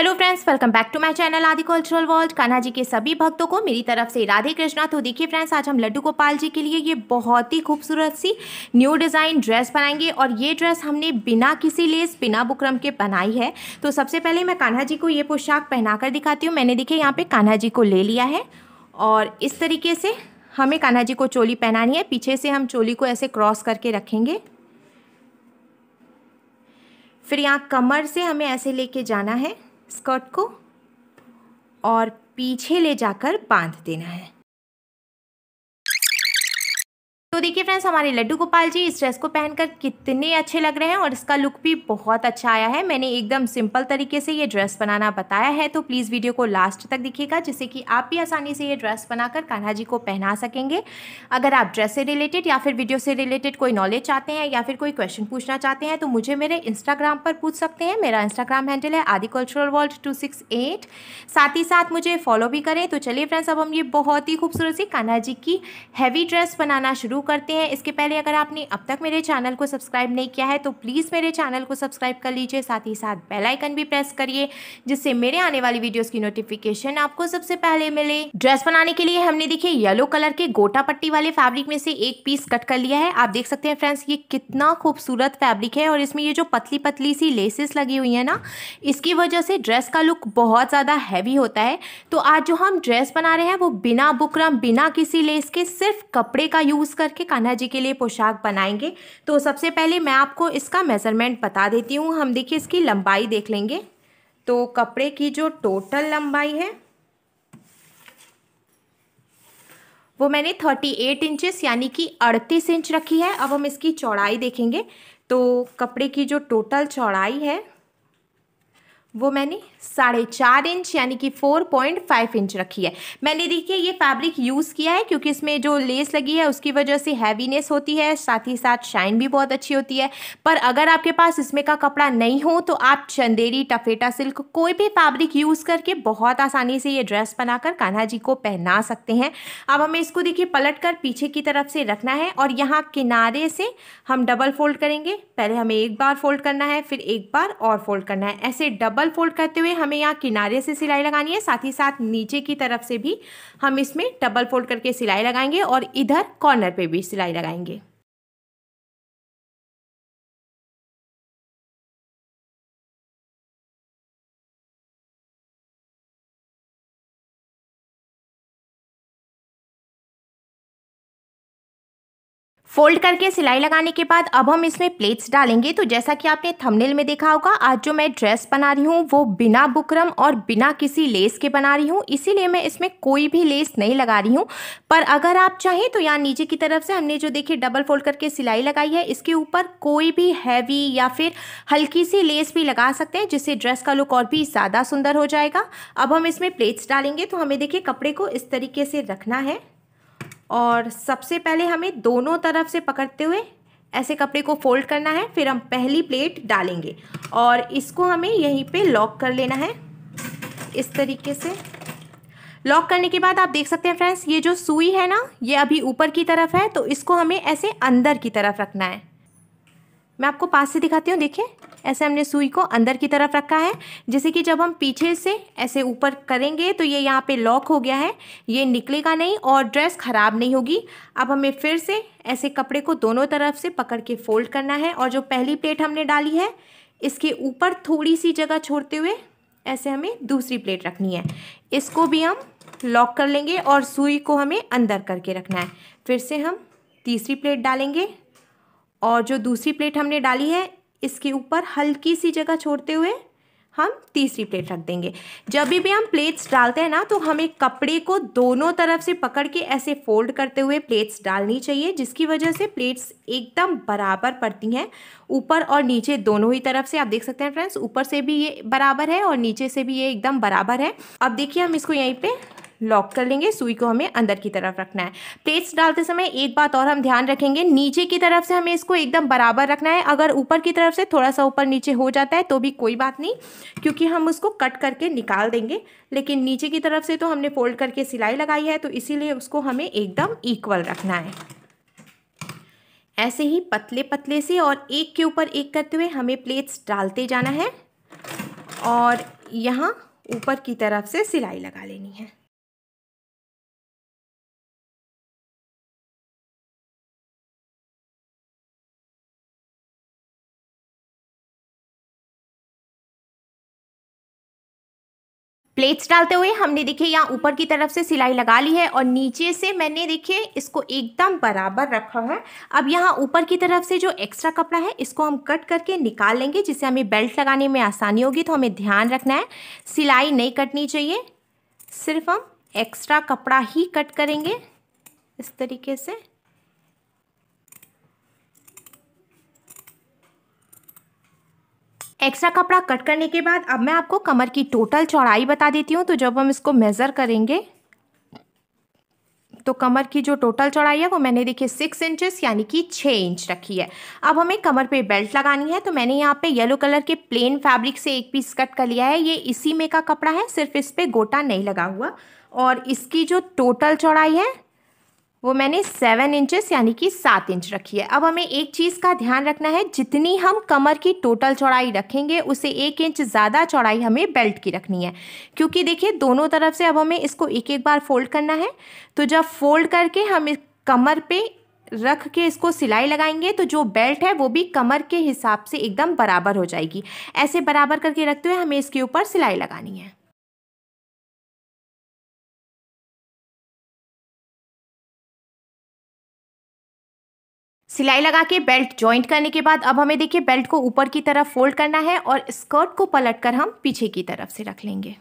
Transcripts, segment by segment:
hello friends welcome back to my channel Aadi cultural world Kanha ji के सभी भक्तों को मेरी तरफ से राधे कृष्णा तो देखिए फ्रेंड्स आज हम लड्डू गोपाल जी के लिए ये बहुत ही खूबसूरत सी न्यू डिज़ाइन ड्रेस बनाएंगे और ये ड्रेस हमने बिना किसी लेस बिना बुकरम के बनाई है तो सबसे पहले मैं कान्हा जी को ये पोशाक पहना कर दिखाती हूँ मैंने देखिए यहाँ पर कान्हा जी को ले लिया है और इस तरीके से हमें कान्हा जी को चोली पहनानी है पीछे से हम चोली को ऐसे क्रॉस करके रखेंगे फिर यहाँ कमर से हमें ऐसे लेके जाना है स्कर्ट को और पीछे ले जाकर बांध देना है देखिए फ्रेंड्स हमारे लड्डू गोपाल जी इस ड्रेस को पहनकर कितने अच्छे लग रहे हैं और इसका लुक भी बहुत अच्छा आया है मैंने एकदम सिंपल तरीके से ये ड्रेस बनाना बताया है तो प्लीज़ वीडियो को लास्ट तक दिखेगा जिससे कि आप भी आसानी से ये ड्रेस बनाकर कान्हा जी को पहना सकेंगे अगर आप ड्रेस से रिलेटेड या फिर वीडियो से रिलेटेड कोई नॉलेज चाहते हैं या फिर कोई क्वेश्चन पूछना चाहते हैं तो मुझे मेरे इंस्टाग्राम पर पूछ सकते हैं मेरा इंस्टाग्राम हैंडल है Aadi cultural world two six eight साथ ही साथ मुझे फॉलो भी करें तो चलिए फ्रेंड्स अब हम ये बहुत ही खूबसूरत सी कान्हा जी की हैवी ड्रेस बनाना शुरू करते हैं इसके पहले अगर आपने अब तक मेरे चैनल को सब्सक्राइब नहीं किया है तो प्लीज़ मेरे चैनल को सब्सक्राइब कर लीजिए साथ ही साथ बेल आइकन भी प्रेस करिए जिससे मेरे आने वाली वीडियोस की नोटिफिकेशन आपको सबसे पहले मिले ड्रेस बनाने के लिए हमने देखिए येलो कलर के गोटा पट्टी वाले फैब्रिक में से एक पीस कट कर लिया है आप देख सकते हैं फ्रेंड्स ये कितना खूबसूरत फैब्रिक है और इसमें ये जो पतली पतली सी लेसेस लगी हुई है ना इसकी वजह से ड्रेस का लुक बहुत ज़्यादा हैवी होता है तो आज जो हम ड्रेस बना रहे हैं वो बिना बुकरम बिना किसी लेस के सिर्फ कपड़े का यूज़ करके के कान्हा जी के लिए पोशाक बनाएंगे तो सबसे पहले मैं आपको इसका मेज़रमेंट बता देती हूँ हम देखिए इसकी लंबाई देख लेंगे तो कपड़े की जो टोटल लंबाई है वो मैंने थर्टी एट इंचेस यानी कि अड़तीस इंच रखी है अब हम इसकी चौड़ाई देखेंगे तो कपड़े की जो टोटल चौड़ाई है वो मैंने साढ़े चार इंच यानी कि फोर पॉइंट फाइव इंच रखी है मैंने देखिए ये फैब्रिक यूज़ किया है क्योंकि इसमें जो लेस लगी है उसकी वजह से हैवीनेस होती है साथ ही साथ शाइन भी बहुत अच्छी होती है पर अगर आपके पास इसमें का कपड़ा नहीं हो तो आप चंदेरी टफेटा सिल्क कोई भी फैब्रिक यूज़ करके बहुत आसानी से ये ड्रेस बनाकर कान्हा जी को पहना सकते हैं अब हमें इसको देखिए पलट कर पीछे की तरफ से रखना है और यहाँ किनारे से हम डबल फोल्ड करेंगे पहले हमें एक बार फोल्ड करना है फिर एक बार और फोल्ड करना है ऐसे डबल डबल फोल्ड करते हुए हमें यहाँ किनारे से सिलाई लगानी है साथ ही साथ नीचे की तरफ से भी हम इसमें डबल फोल्ड करके सिलाई लगाएंगे और इधर कॉर्नर पे भी सिलाई लगाएंगे फोल्ड करके सिलाई लगाने के बाद अब हम इसमें प्लेट्स डालेंगे तो जैसा कि आपने थंबनेल में देखा होगा आज जो मैं ड्रेस बना रही हूँ वो बिना बुकरम और बिना किसी लेस के बना रही हूँ इसीलिए मैं इसमें कोई भी लेस नहीं लगा रही हूँ पर अगर आप चाहें तो यहाँ नीचे की तरफ से हमने जो देखिए डबल फोल्ड करके सिलाई लगाई है इसके ऊपर कोई भी हैवी या फिर हल्की सी लेस भी लगा सकते हैं जिससे ड्रेस का लुक और भी ज़्यादा सुंदर हो जाएगा अब हम इसमें प्लेट्स डालेंगे तो हमें देखिए कपड़े को इस तरीके से रखना है और सबसे पहले हमें दोनों तरफ से पकड़ते हुए ऐसे कपड़े को फोल्ड करना है फिर हम पहली प्लेट डालेंगे और इसको हमें यहीं पे लॉक कर लेना है इस तरीके से लॉक करने के बाद आप देख सकते हैं फ्रेंड्स ये जो सुई है ना ये अभी ऊपर की तरफ है तो इसको हमें ऐसे अंदर की तरफ रखना है मैं आपको पास से दिखाती हूँ देखिए ऐसे हमने सुई को अंदर की तरफ रखा है जैसे कि जब हम पीछे से ऐसे ऊपर करेंगे तो ये यहाँ पे लॉक हो गया है ये निकलेगा नहीं और ड्रेस ख़राब नहीं होगी अब हमें फिर से ऐसे कपड़े को दोनों तरफ से पकड़ के फोल्ड करना है और जो पहली प्लेट हमने डाली है इसके ऊपर थोड़ी सी जगह छोड़ते हुए ऐसे हमें दूसरी प्लेट रखनी है इसको भी हम लॉक कर लेंगे और सुई को हमें अंदर करके रखना है फिर से हम तीसरी प्लेट डालेंगे और जो दूसरी प्लेट हमने डाली है इसके ऊपर हल्की सी जगह छोड़ते हुए हम तीसरी प्लेट रख देंगे जब भी हम प्लेट्स डालते हैं ना तो हमें कपड़े को दोनों तरफ से पकड़ के ऐसे फोल्ड करते हुए प्लेट्स डालनी चाहिए जिसकी वजह से प्लेट्स एकदम बराबर पड़ती हैं ऊपर और नीचे दोनों ही तरफ से आप देख सकते हैं फ्रेंड्स ऊपर से भी ये बराबर है और नीचे से भी ये एकदम बराबर है अब देखिए हम इसको यहीं पर लॉक कर लेंगे सुई को हमें अंदर की तरफ रखना है प्लेट्स डालते समय एक बात और हम ध्यान रखेंगे नीचे की तरफ से हमें इसको एकदम बराबर रखना है अगर ऊपर की तरफ से थोड़ा सा ऊपर नीचे हो जाता है तो भी कोई बात नहीं क्योंकि हम उसको कट करके निकाल देंगे लेकिन नीचे की तरफ से तो हमने फोल्ड करके सिलाई लगाई है तो इसीलिए उसको हमें एकदम इक्वल रखना है ऐसे ही पतले पतले से और एक के ऊपर एक करते हुए हमें प्लेट्स डालते जाना है और यहाँ ऊपर की तरफ से सिलाई लगा लेनी है प्लेट्स डालते हुए हमने देखिए यहाँ ऊपर की तरफ से सिलाई लगा ली है और नीचे से मैंने देखिए इसको एकदम बराबर रखा है अब यहाँ ऊपर की तरफ से जो एक्स्ट्रा कपड़ा है इसको हम कट करके निकाल लेंगे जिससे हमें बेल्ट लगाने में आसानी होगी तो हमें ध्यान रखना है सिलाई नहीं कटनी चाहिए सिर्फ हम एक्स्ट्रा कपड़ा ही कट करेंगे इस तरीके से एक्स्ट्रा कपड़ा कट करने के बाद अब मैं आपको कमर की टोटल चौड़ाई बता देती हूँ तो जब हम इसको मेज़र करेंगे तो कमर की जो टोटल चौड़ाई है वो मैंने देखिए सिक्स इंचेस यानी कि छः इंच रखी है अब हमें कमर पे बेल्ट लगानी है तो मैंने यहाँ पे येलो कलर के प्लेन फैब्रिक से एक पीस कट कर लिया है ये इसी में का कपड़ा है सिर्फ इस पर गोटा नहीं लगा हुआ और इसकी जो टोटल चौड़ाई है वो मैंने सेवन इंचेस यानी कि सात इंच रखी है अब हमें एक चीज़ का ध्यान रखना है जितनी हम कमर की टोटल चौड़ाई रखेंगे उसे एक इंच ज़्यादा चौड़ाई हमें बेल्ट की रखनी है क्योंकि देखिए दोनों तरफ से अब हमें इसको एक एक बार फोल्ड करना है तो जब फोल्ड करके हम कमर पे रख के इसको सिलाई लगाएंगे तो जो बेल्ट है वो भी कमर के हिसाब से एकदम बराबर हो जाएगी ऐसे बराबर करके रखते हुए हमें इसके ऊपर सिलाई लगानी है सिलाई लगा के बेल्ट ज्वाइंट करने के बाद अब हमें देखिए बेल्ट को ऊपर की तरफ फोल्ड करना है और स्कर्ट को पलट कर हम पीछे की तरफ से रख लेंगे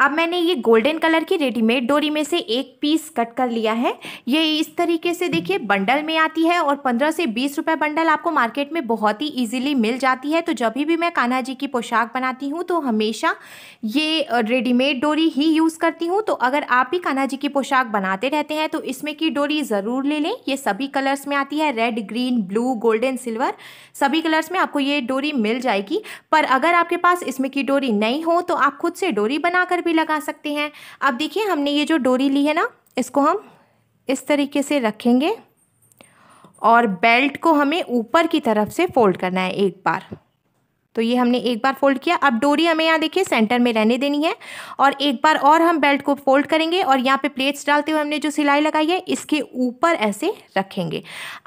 अब मैंने ये गोल्डन कलर की रेडीमेड डोरी में से एक पीस कट कर लिया है ये इस तरीके से देखिए बंडल में आती है और पंद्रह से बीस रुपए बंडल आपको मार्केट में बहुत ही इजीली मिल जाती है तो जब भी मैं कान्हा जी की पोशाक बनाती हूँ तो हमेशा ये रेडीमेड डोरी ही यूज़ करती हूँ तो अगर आप भी कान्हा जी की पोशाक बनाते रहते हैं तो इसमें की डोरी ज़रूर ले लें ये सभी कलर्स में आती है red green blue golden silver सभी कलर्स में आपको ये डोरी मिल जाएगी पर अगर आपके पास इसमें की डोरी नहीं हो तो आप खुद से डोरी बनाकर भी लगा सकते हैं अब देखिए हमने ये जो डोरी ली है ना इसको हम इस तरीके से रखेंगे और बेल्ट को हमें ऊपर की तरफ से फोल्ड करना है एक बार तो ये हमने एक बार फोल्ड किया अब डोरी हमें यहाँ देखिए सेंटर में रहने देनी है और एक बार और हम बेल्ट को फोल्ड करेंगे और यहाँ पे प्लेट्स डालते हुए हमने जो सिलाई लगाई है इसके ऊपर ऐसे रखेंगे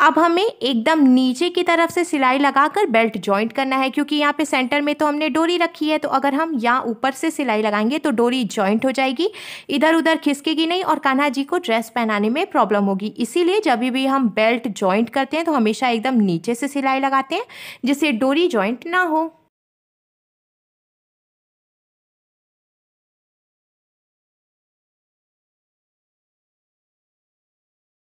अब हमें एकदम नीचे की तरफ से सिलाई लगाकर बेल्ट जॉइंट करना है क्योंकि यहाँ पे सेंटर में तो हमने डोरी रखी है तो अगर हम यहाँ ऊपर से सिलाई लगाएंगे तो डोरी ज्वाइंट हो जाएगी इधर उधर खिसकेगी नहीं और कान्हा जी को ड्रेस पहनाने में प्रॉब्लम होगी इसीलिए जब भी हम बेल्ट ज्वाइंट करते हैं तो हमेशा एकदम नीचे से सिलाई लगाते हैं जिससे डोरी ज्वाइंट ना हो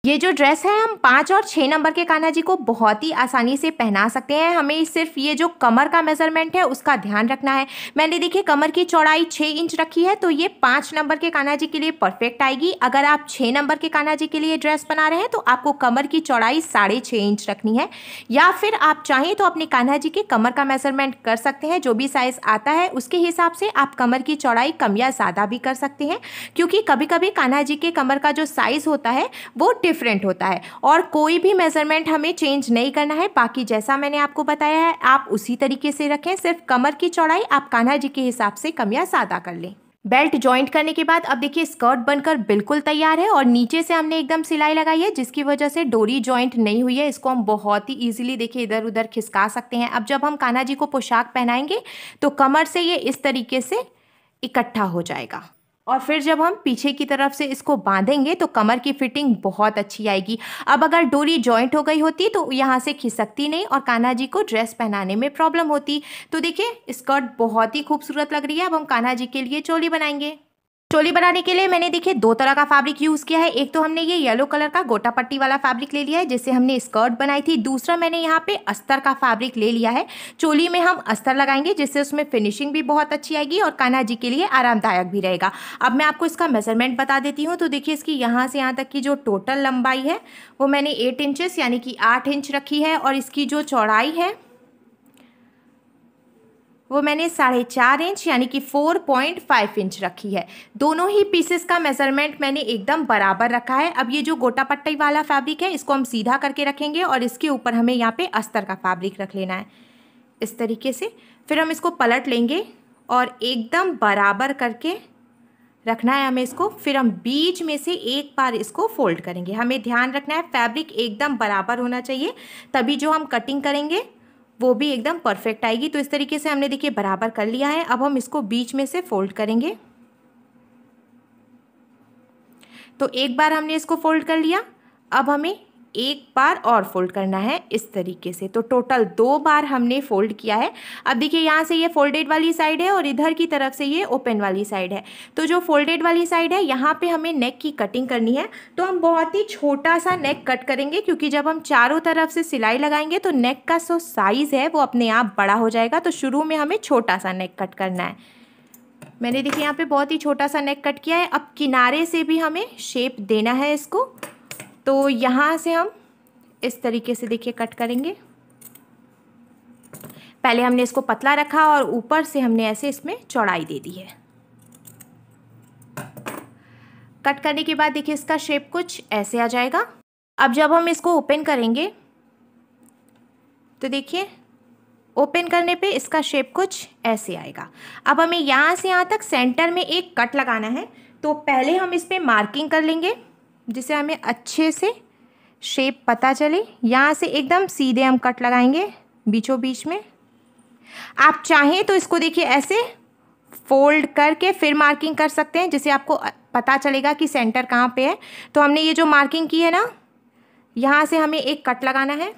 ये जो ड्रेस है हम पाँच और छः नंबर के कान्हा जी को बहुत ही आसानी से पहना सकते हैं हमें सिर्फ ये जो कमर का मेजरमेंट है उसका ध्यान रखना है मैंने देखिए कमर की चौड़ाई छः इंच रखी है तो ये पाँच नंबर के कान्हा जी के लिए परफेक्ट आएगी अगर आप छः नंबर के कान्हा जी के लिए ड्रेस बना रहे हैं तो आपको कमर की चौड़ाई साढ़े छः इंच रखनी है या फिर आप चाहें तो अपने कान्हा जी के कमर का मेजरमेंट कर सकते हैं जो भी साइज़ आता है उसके हिसाब से आप कमर की चौड़ाई कम या ज़्यादा भी कर सकते हैं क्योंकि कभी कभी कान्हा जी के कमर का जो साइज़ होता है वो डिफरेंट होता है और कोई भी मेज़रमेंट हमें चेंज नहीं करना है बाकी जैसा मैंने आपको बताया है आप उसी तरीके से रखें सिर्फ कमर की चौड़ाई आप कान्हा जी के हिसाब से कम या ज़्यादा कर लें बेल्ट जॉइंट करने के बाद अब देखिए स्कर्ट बनकर बिल्कुल तैयार है और नीचे से हमने एकदम सिलाई लगाई है जिसकी वजह से डोरी जॉइंट नहीं हुई है इसको हम बहुत ही इजीली देखिए इधर उधर खिसका सकते हैं अब जब हम कान्हा जी को पोशाक पहनाएंगे तो कमर से ये इस तरीके से इकट्ठा हो जाएगा और फिर जब हम पीछे की तरफ से इसको बांधेंगे तो कमर की फिटिंग बहुत अच्छी आएगी अब अगर डोरी जॉइंट हो गई होती तो यहाँ से खिसकती नहीं और कान्हा जी को ड्रेस पहनाने में प्रॉब्लम होती तो देखिए स्कर्ट बहुत ही खूबसूरत लग रही है अब हम कान्हा जी के लिए चोली बनाएंगे चोली बनाने के लिए मैंने देखिए दो तरह का फैब्रिक यूज़ किया है एक तो हमने ये येलो कलर का गोटा पट्टी वाला फैब्रिक ले लिया है जिससे हमने स्कर्ट बनाई थी दूसरा मैंने यहाँ पे अस्तर का फैब्रिक ले लिया है चोली में हम अस्तर लगाएंगे जिससे उसमें फिनिशिंग भी बहुत अच्छी आएगी और कान्हा जी के लिए आरामदायक भी रहेगा अब मैं आपको इसका मेजरमेंट बता देती हूँ तो देखिए इसकी यहाँ से यहाँ तक की जो टोटल लंबाई है वो मैंने एट इंचेस यानी कि आठ इंच रखी है और इसकी जो चौड़ाई है वो मैंने साढ़े चार इंच यानी कि फोर पॉइंट फाइव इंच रखी है दोनों ही पीसेस का मेज़रमेंट मैंने एकदम बराबर रखा है अब ये जो गोटा पट्टी वाला फैब्रिक है इसको हम सीधा करके रखेंगे और इसके ऊपर हमें यहाँ पे अस्तर का फैब्रिक रख लेना है इस तरीके से फिर हम इसको पलट लेंगे और एकदम बराबर करके रखना है हमें इसको फिर हम बीच में से एक बार इसको फोल्ड करेंगे हमें ध्यान रखना है फैब्रिक एकदम बराबर होना चाहिए तभी जो हम कटिंग करेंगे वो भी एकदम परफेक्ट आएगी तो इस तरीके से हमने देखिए बराबर कर लिया है अब हम इसको बीच में से फोल्ड करेंगे तो एक बार हमने इसको फोल्ड कर लिया अब हमें एक बार और फोल्ड करना है इस तरीके से तो टोटल दो बार हमने फोल्ड किया है अब देखिए यहाँ से ये फोल्डेड वाली साइड है और इधर की तरफ से ये ओपन वाली साइड है तो जो फोल्डेड वाली साइड है यहाँ पे हमें नेक की कटिंग करनी है तो हम बहुत ही छोटा सा नेक कट करेंगे क्योंकि जब हम चारों तरफ से सिलाई लगाएंगे तो नेक का जो साइज़ है वो अपने आप बड़ा हो जाएगा तो शुरू में हमें छोटा सा नेक कट करना है मैंने देखिए यहाँ पे बहुत ही छोटा सा नेक कट किया है अब किनारे से भी हमें शेप देना है इसको तो यहाँ से हम इस तरीके से देखिए कट करेंगे पहले हमने इसको पतला रखा और ऊपर से हमने ऐसे इसमें चौड़ाई दे दी है कट करने के बाद देखिए इसका शेप कुछ ऐसे आ जाएगा अब जब हम इसको ओपन करेंगे तो देखिए ओपन करने पे इसका शेप कुछ ऐसे आएगा अब हमें यहाँ से यहाँ तक सेंटर में एक कट लगाना है तो पहले हम इस पर मार्किंग कर लेंगे जिसे हमें अच्छे से शेप पता चले यहाँ से एकदम सीधे हम कट लगाएंगे बीचों बीच में आप चाहें तो इसको देखिए ऐसे फोल्ड करके फिर मार्किंग कर सकते हैं जिसे आपको पता चलेगा कि सेंटर कहाँ पे है तो हमने ये जो मार्किंग की है ना यहाँ से हमें एक कट लगाना है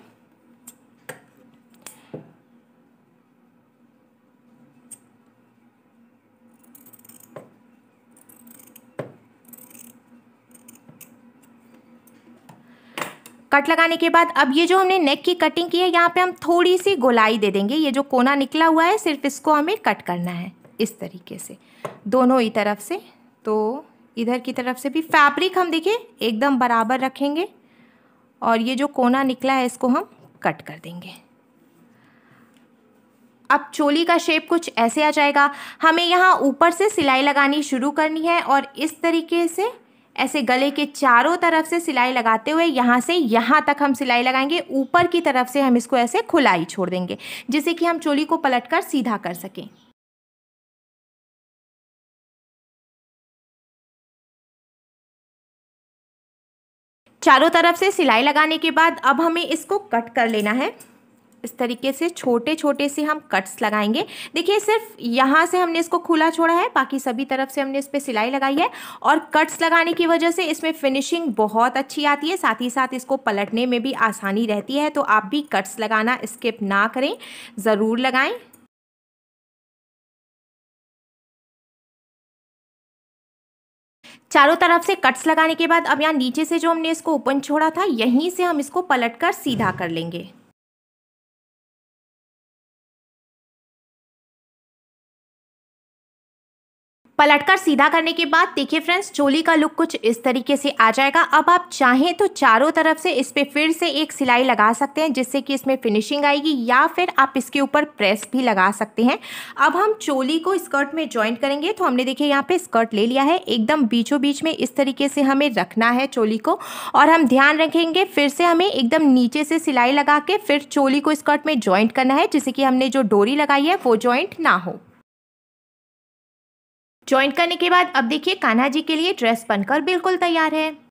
कट लगाने के बाद अब ये जो हमने नेक की कटिंग की है यहाँ पे हम थोड़ी सी गोलाई दे देंगे ये जो कोना निकला हुआ है सिर्फ इसको हमें कट करना है इस तरीके से दोनों ही तरफ से तो इधर की तरफ से भी फैब्रिक हम देखिए एकदम बराबर रखेंगे और ये जो कोना निकला है इसको हम कट कर देंगे अब चोली का शेप कुछ ऐसे आ जाएगा हमें यहाँ ऊपर से सिलाई लगानी शुरू करनी है और इस तरीके से ऐसे गले के चारों तरफ से सिलाई लगाते हुए यहाँ से यहाँ तक हम सिलाई लगाएंगे ऊपर की तरफ से हम इसको ऐसे खुलाई छोड़ देंगे जिससे कि हम चोली को पलट कर सीधा कर सकें चारों तरफ से सिलाई लगाने के बाद अब हमें इसको कट कर लेना है इस तरीके से छोटे छोटे से हम कट्स लगाएंगे देखिए सिर्फ यहाँ से हमने इसको खुला छोड़ा है बाकी सभी तरफ से हमने इस पर सिलाई लगाई है और कट्स लगाने की वजह से इसमें फिनिशिंग बहुत अच्छी आती है साथ ही साथ इसको पलटने में भी आसानी रहती है तो आप भी कट्स लगाना स्किप ना करें ज़रूर लगाएँ चारों तरफ से कट्स लगाने के बाद अब यहाँ नीचे से जो हमने इसको ओपन छोड़ा था यहीं से हम इसको पलटकर सीधा कर लेंगे पलटकर सीधा करने के बाद देखिए फ्रेंड्स चोली का लुक कुछ इस तरीके से आ जाएगा अब आप चाहें तो चारों तरफ से इस पर फिर से एक सिलाई लगा सकते हैं जिससे कि इसमें फिनिशिंग आएगी या फिर आप इसके ऊपर प्रेस भी लगा सकते हैं अब हम चोली को स्कर्ट में ज्वाइंट करेंगे तो हमने देखिए यहाँ पे स्कर्ट ले लिया है एकदम बीचों बीच में इस तरीके से हमें रखना है चोली को और हम ध्यान रखेंगे फिर से हमें एकदम नीचे से सिलाई लगा के फिर चोली को स्कर्ट में ज्वाइंट करना है जिससे कि हमने जो डोरी लगाई है वो ज्वाइंट ना हो ज्वाइंट करने के बाद अब देखिए कान्हा जी के लिए ड्रेस बनकर बिल्कुल तैयार है